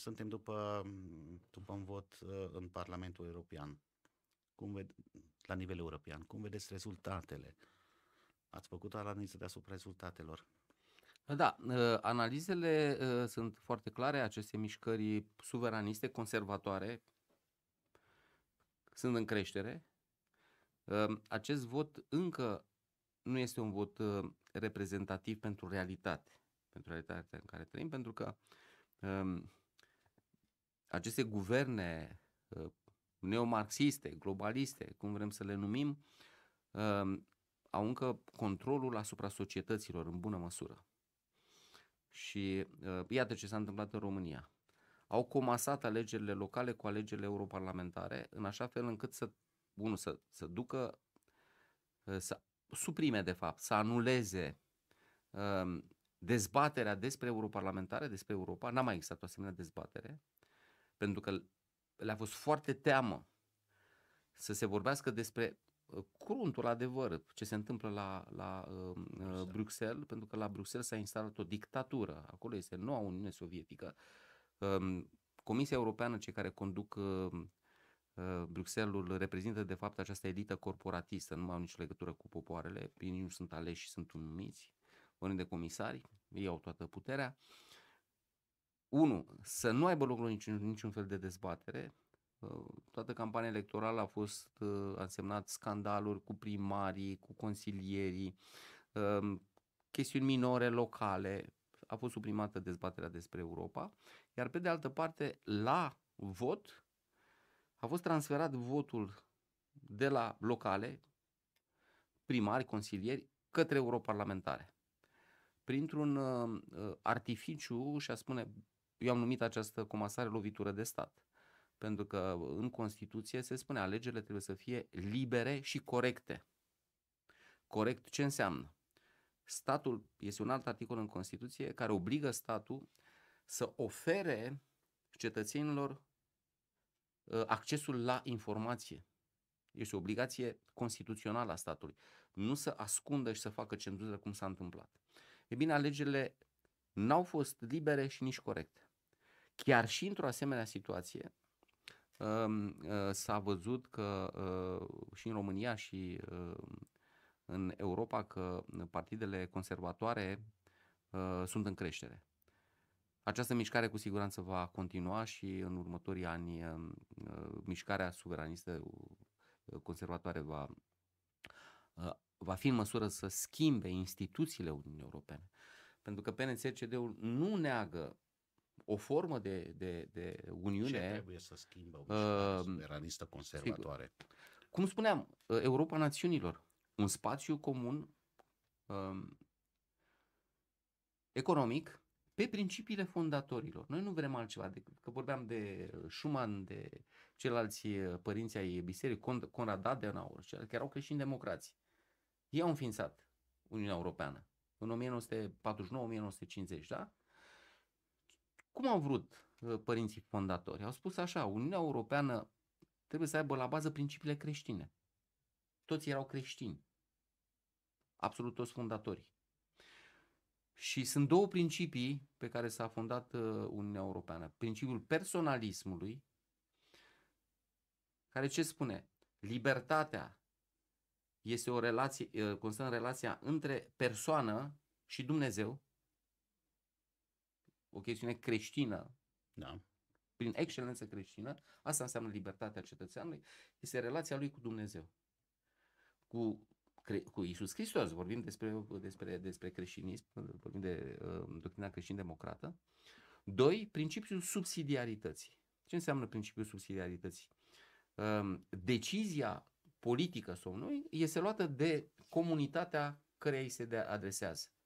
suntem după, după un vot uh, în Parlamentul European. Cum ved- la nivel european. Cum vedeți rezultatele? Ați făcut analiză deasupra rezultatelor? Da, uh, analizele uh, sunt foarte clare, aceste mișcări suveraniste, conservatoare, sunt în creștere. Acest vot încă nu este un vot reprezentativ pentru realitate, pentru realitatea în care trăim, pentru că um, aceste guverne uh, neomarxiste, globaliste, cum vrem să le numim, uh, au încă controlul asupra societăților în bună măsură. Și uh, iată ce s-a întâmplat în România. Au comasat alegerile locale cu alegerile europarlamentare, în așa fel încât să, bun, să, să ducă, să suprime, de fapt, să anuleze dezbaterea despre europarlamentare, despre Europa, n-a mai existat o asemenea dezbatere, pentru că le-a fost foarte teamă să se vorbească despre uh, cruntul adevăr, ce se întâmplă la, la uh, uh, Bruxelles. Bruxelles, pentru că la Bruxelles s-a instalat o dictatură. Acolo este noua Uniune Sovietică. Uh, Comisia Europeană, cei care conduc uh, uh Bruxelles reprezintă de fapt această elită corporatistă, nu mai au nicio legătură cu popoarele, ei nu sunt aleși și sunt numiți, vorbim de comisari, ei au toată puterea. Uh, unu, să nu aibă loc niciun, niciun fel de dezbatere. Uh, toată campania electorală a fost, uh, a însemnat scandaluri cu primarii, cu consilierii, um, chestiuni minore, locale, a fost suprimată dezbaterea despre Europa, iar pe de altă parte, la vot, a fost transferat votul de la locale, primari, consilieri, către europarlamentare. Printr-un uh, uh artificiu, și a spune, eu am numit această comasare lovitură de stat. Pentru că în Constituție se spune alegerile trebuie să fie libere și corecte. Corect ce înseamnă? Statul, este un alt articol în Constituție care obligă statul să ofere cetățenilor uh, accesul la informație. Este o obligație constituțională a statului. Nu să ascundă și să facă cenzură cum s-a întâmplat. E bine, alegerile n-au fost libere și nici corecte. Iar și într-o asemenea situație um, uh, s-a văzut că uh, și în România și uh, în Europa că partidele conservatoare sunt în creștere. Această mișcare cu siguranță va continua și în următorii ani mișcarea suveranistă conservatoare va, va fi în măsură să schimbe instituțiile Uniunii Europene. Pentru că PNCCD-ul nu neagă o formă de, de, de uniune. Ce trebuie să schimbă o uh, conservatoare? Sigur. Cum spuneam, uh, Europa Națiunilor, un spațiu comun um, economic pe principiile fondatorilor. Noi nu vrem altceva decât că vorbeam de Schumann, de ceilalți uh, părinți ai bisericii, Conrad Adenauer, care erau creștini democrați. Ei au înființat Uniunea Europeană în 1949-1950, da? Cum au vrut uh, părinții fondatori? Au spus așa, Uniunea Europeană trebuie să aibă la bază principiile creștine. Toți erau creștini. Absolut toți fondatorii. Și sunt două principii pe care s-a fondat uh, Uniunea Europeană. Principiul personalismului, care ce spune? Libertatea este o relație, uh, constă în relația între persoană și Dumnezeu, o chestiune creștină, da. prin excelență creștină, asta înseamnă libertatea cetățeanului, este relația lui cu Dumnezeu, cu, cu Isus Hristos. Vorbim despre, despre, despre creștinism, vorbim de uh, doctrina creștin-democrată. Doi, principiul subsidiarității. Ce înseamnă principiul subsidiarității? Um, decizia politică sau nu este luată de comunitatea care îi se adresează.